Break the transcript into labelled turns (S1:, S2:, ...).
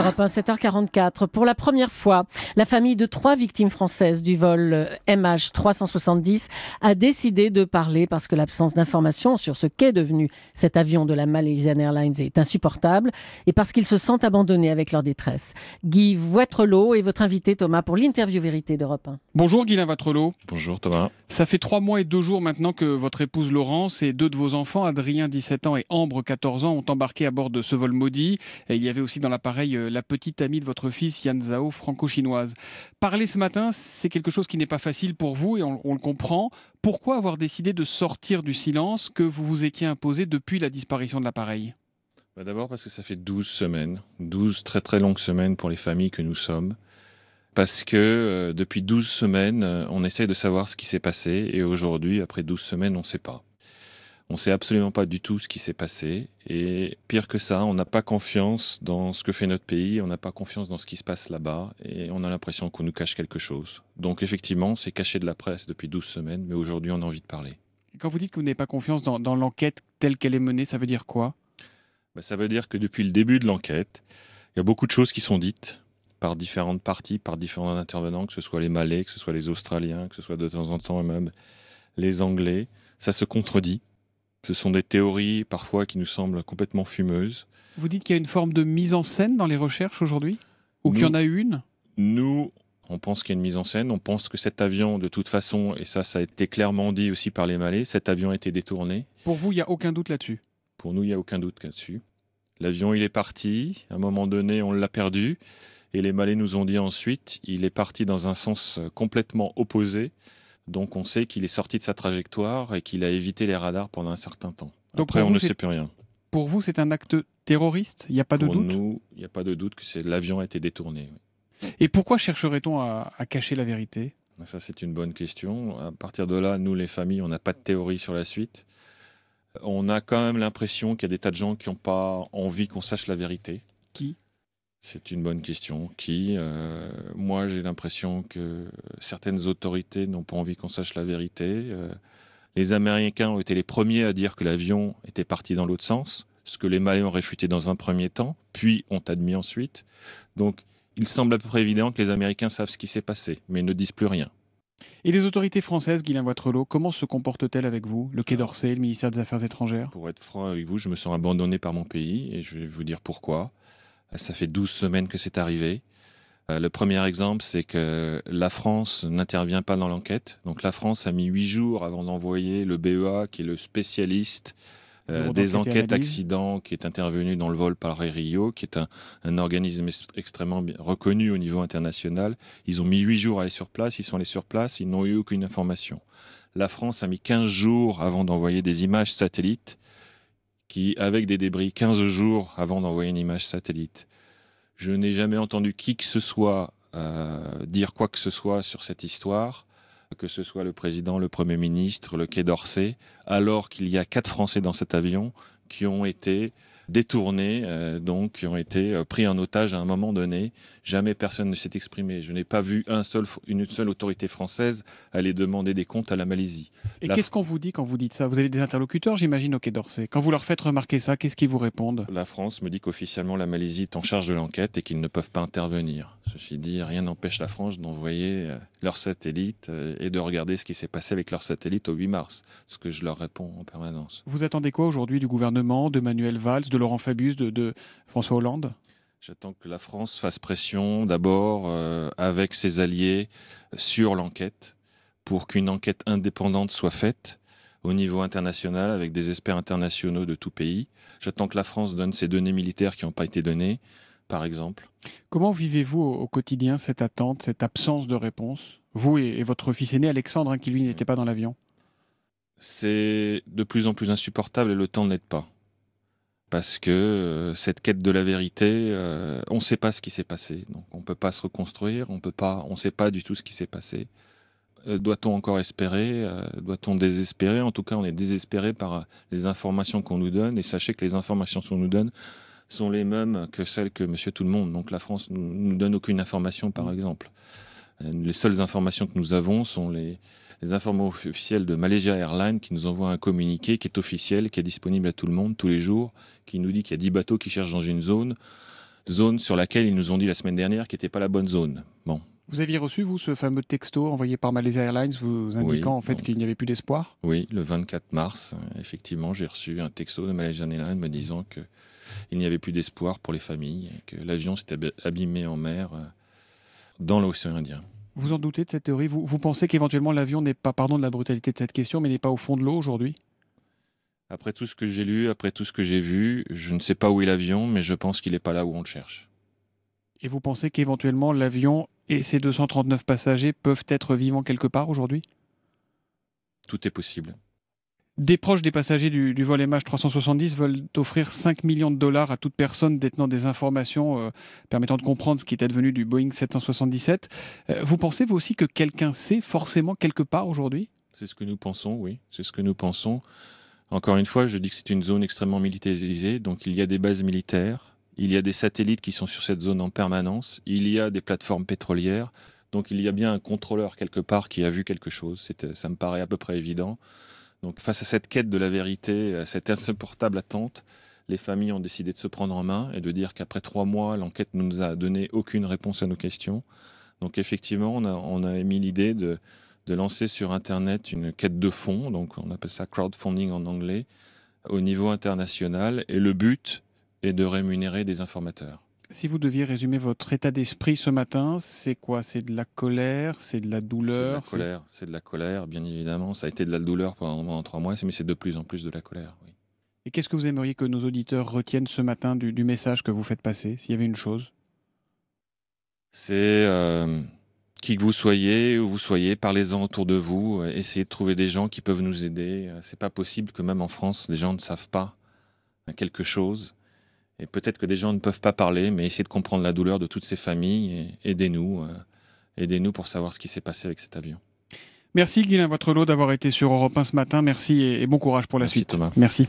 S1: Europe 1, 7h44. Pour la première fois, la famille de trois victimes françaises du vol euh, MH370 a décidé de parler parce que l'absence d'informations sur ce qu'est devenu cet avion de la Malaysian Airlines est insupportable et parce qu'ils se sentent abandonnés avec leur détresse. Guy Voitrelot est votre invité, Thomas, pour l'interview vérité d'Europe 1. Bonjour Guy Voitrelot. Bonjour Thomas. Ça fait trois mois et deux jours maintenant que votre épouse Laurence et deux de vos enfants, Adrien 17 ans et Ambre 14 ans, ont embarqué à bord de ce vol maudit. Et il y avait aussi dans l'appareil euh, la petite amie de votre fils, Yan Zhao, franco-chinoise. Parler ce matin, c'est quelque chose qui n'est pas facile pour vous et on, le comprend. Pourquoi avoir décidé de sortir du silence que vous vous étiez imposé depuis la disparition de l'appareil bah, D'abord parce que ça fait
S2: 12 semaines, 12 très très longues semaines pour les familles que nous sommes parce que euh, depuis 12 semaines, euh, on essaye de savoir ce qui s'est passé et aujourd'hui, après 12 semaines, on ne sait pas. On ne sait absolument pas du tout ce qui s'est passé. Et pire que ça, on n'a pas confiance dans ce que fait notre pays, on n'a pas confiance dans ce qui se passe là-bas, et on a l'impression qu'on nous cache quelque chose. Donc effectivement, c'est caché de la presse depuis 12 semaines, mais aujourd'hui on a envie de parler.
S1: Quand vous dites que vous n'avez pas confiance dans, l'enquête telle qu'elle est menée, ça veut dire quoi
S2: bah, Ça veut dire que depuis le début de l'enquête, il y a beaucoup de choses qui sont dites, par différentes parties, par différents intervenants, que ce soit les Malais, que ce soit les Australiens, que ce soit de temps en temps même les Anglais. Ça se contredit. Ce sont des théories parfois qui nous semblent complètement fumeuses.
S1: Vous dites qu'il y a une forme de mise en scène dans les recherches aujourd'hui Ou qu'il y en a une Nous,
S2: on pense qu'il y a une mise en scène, on pense que cet avion, de toute façon, et ça, ça a été clairement dit aussi par les Malais, cet avion a été détourné.
S1: Pour vous, il n'y a aucun doute là-dessus
S2: Pour nous, il n'y a aucun doute là-dessus. L'avion, il est parti, à un moment donné, on l'a perdu, et les Malais nous ont dit ensuite, il est parti dans un sens complètement opposé donc on sait qu'il est sorti de sa trajectoire et qu'il a évité les radars pendant un certain temps. Après, on ne sait plus rien.
S1: Pour vous, c'est un acte
S2: terroriste Il n'y a pas de doute nous, il n'y a pas de doute que l'avion a été détourné.
S1: Et pourquoi chercherait-on à, à cacher la vérité
S2: ah, Ça, c'est une bonne question. À partir de là, nous, les familles, on n'a pas de théorie sur la suite. On a quand même l'impression qu'il y a des tas de gens qui n'ont pas envie qu'on sache la vérité. Qui c'est une bonne question qui, euh, moi j'ai l'impression que certaines autorités n'ont pas envie qu'on sache la vérité. Euh, les Américains ont été les premiers à dire que l'avion était parti dans l'autre sens, ce que les Malais ont réfuté dans un premier temps, puis ont admis ensuite. Donc il semble à peu près évident que les Américains savent ce qui s'est passé, mais ne disent plus rien.
S1: Et les autorités françaises, Guylain Boitrelot, comment se comportent-elles avec vous Le Quai d'Orsay, le ministère des Affaires étrangères
S2: Pour être franc avec vous, je me sens abandonné par mon pays et je vais vous dire pourquoi. Ça fait 12 semaines que c'est arrivé. Euh, le premier exemple, c'est que la France n'intervient pas dans l'enquête. Donc la France a mis 8 jours avant d'envoyer le BEA, qui est le spécialiste euh, des enquêtes accidents, qui est intervenu dans le vol par Rio, qui est un, organisme extrêmement reconnu au niveau international. Ils ont mis 8 jours à aller sur place, ils sont allés sur place, ils n'ont eu aucune information. La France a mis 15 jours avant d'envoyer des images satellites qui, avec des débris, 15 jours avant d'envoyer une image satellite. Je n'ai jamais entendu qui que ce soit euh, dire quoi que ce soit sur cette histoire, que ce soit le président, le Premier ministre, le Quai d'Orsay, alors qu'il y a quatre Français dans cet avion qui ont été détournés, euh, donc qui ont été euh, pris en otage à un moment donné. Jamais personne ne s'est exprimé. Je n'ai pas vu un seul, une seule autorité française aller demander des comptes à la Malaisie. Et qu'est-ce qu'on
S1: vous dit quand vous dites ça Vous avez des interlocuteurs, j'imagine, au Quai d'Orsay. Quand vous leur faites remarquer ça, qu'est-ce qu'ils vous répondent La France
S2: me dit qu'officiellement la Malaisie est en charge de l'enquête et qu'ils ne peuvent pas intervenir. Ceci dit, rien n'empêche la France d'envoyer euh, leur satellite et de regarder ce qui s'est passé avec leurs satellite au 8 mars. Ce que je leur réponds en permanence.
S1: Vous attendez quoi aujourd'hui du gouvernement, de Manuel Valls, de Laurent Fabius, de, François Hollande
S2: J'attends que la France fasse pression d'abord euh, avec ses alliés sur l'enquête pour qu'une enquête indépendante soit faite au niveau international avec des experts internationaux de tout pays. J'attends que la France donne ses données militaires qui n'ont pas été données, par exemple.
S1: Comment vivez-vous au quotidien cette attente, cette absence de réponse Vous et, votre fils aîné Alexandre, hein, qui lui n'était mm. pas dans l'avion.
S2: C'est de plus en plus insupportable et le temps n'aide pas parce que euh, cette quête de la vérité, euh, on ne sait pas ce qui s'est passé, donc on ne peut pas se reconstruire, on peut pas, on ne sait pas du tout ce qui s'est passé. Euh, doit-on encore espérer Doit-on désespérer En tout cas, on est désespéré par les informations qu'on nous donne, et sachez que les informations qu'on nous donne sont les mêmes que celles que Monsieur Tout le Monde. Donc la France ne nous donne aucune information, par mm. exemple. Euh, les seules informations que nous avons sont les, informations officielles de Malaysia Airlines qui nous envoient un communiqué qui est officiel, qui est disponible à tout le monde tous les jours, qui nous dit qu'il y a 10 bateaux qui cherchent dans une zone, zone sur laquelle ils nous ont dit la semaine dernière qu'il n'était pas la bonne zone. Bon.
S1: Vous aviez reçu, vous, ce fameux texto envoyé par Malaysia Airlines vous indiquant en fait qu'il n'y avait plus d'espoir
S2: Oui, le 24 mars, euh, effectivement, j'ai reçu un texto de Malaysia Airlines me disant qu'il n'y avait plus d'espoir pour les familles, que l'avion s'était abîmé en mer euh, dans l'océan Indien.
S1: Vous en doutez de cette théorie vous, vous pensez qu'éventuellement l'avion n'est pas, pardon de la brutalité de cette question, mais n'est pas au fond de l'eau aujourd'hui
S2: Après tout ce que j'ai lu, après tout ce que j'ai vu, je ne sais pas où est l'avion, mais je pense qu'il n'est pas là où on le cherche.
S1: Et vous pensez qu'éventuellement l'avion et ses 239 passagers peuvent être vivants quelque part aujourd'hui
S2: Tout est possible
S1: des proches des passagers du, vol MH370 veulent offrir 5 millions de dollars à toute personne détenant des informations euh, permettant de comprendre ce qui est advenu du Boeing 777. Euh, vous pensez, vous aussi, que quelqu'un sait forcément quelque part aujourd'hui
S2: C'est ce que nous pensons, oui. C'est ce que nous pensons. Encore une fois, je dis que c'est une zone extrêmement militarisée, donc il y a des bases militaires, il y a des satellites qui sont sur cette zone en permanence, il y a des plateformes pétrolières, donc il y a bien un contrôleur quelque part qui a vu quelque chose, euh, ça me paraît à peu près évident. Donc face à cette quête de la vérité, à cette insupportable attente, les familles ont décidé de se prendre en main et de dire qu'après trois mois, l'enquête ne nous a donné aucune réponse à nos questions. Donc effectivement, on a, émis l'idée de, de, lancer sur Internet une quête de fonds, donc on appelle ça crowdfunding en anglais, au niveau international. Et le but est de rémunérer des informateurs.
S1: Si vous deviez résumer votre état d'esprit ce matin, c'est quoi C'est de la colère C'est de la douleur C'est de la colère,
S2: c'est de la colère, bien évidemment. Ça a été de la douleur pendant trois mois, mais c'est de plus en plus de la colère, oui.
S1: Et qu'est-ce que vous aimeriez que nos auditeurs retiennent ce matin du, message que vous faites passer, s'il y avait une chose
S2: C'est euh, qui que vous soyez, où vous soyez, parlez-en autour de vous, euh, essayez de trouver des gens qui peuvent nous aider. Euh, c'est pas possible que même en France, les gens ne savent pas quelque chose et peut-être que des gens ne peuvent pas parler, mais essayez de comprendre la douleur de toutes ces familles et aidez-nous. Euh, aidez-nous pour savoir ce qui s'est passé avec cet avion.
S1: Merci Guylain Votre lot d'avoir été sur Europe 1 ce matin. Merci et bon courage pour la suite. Merci.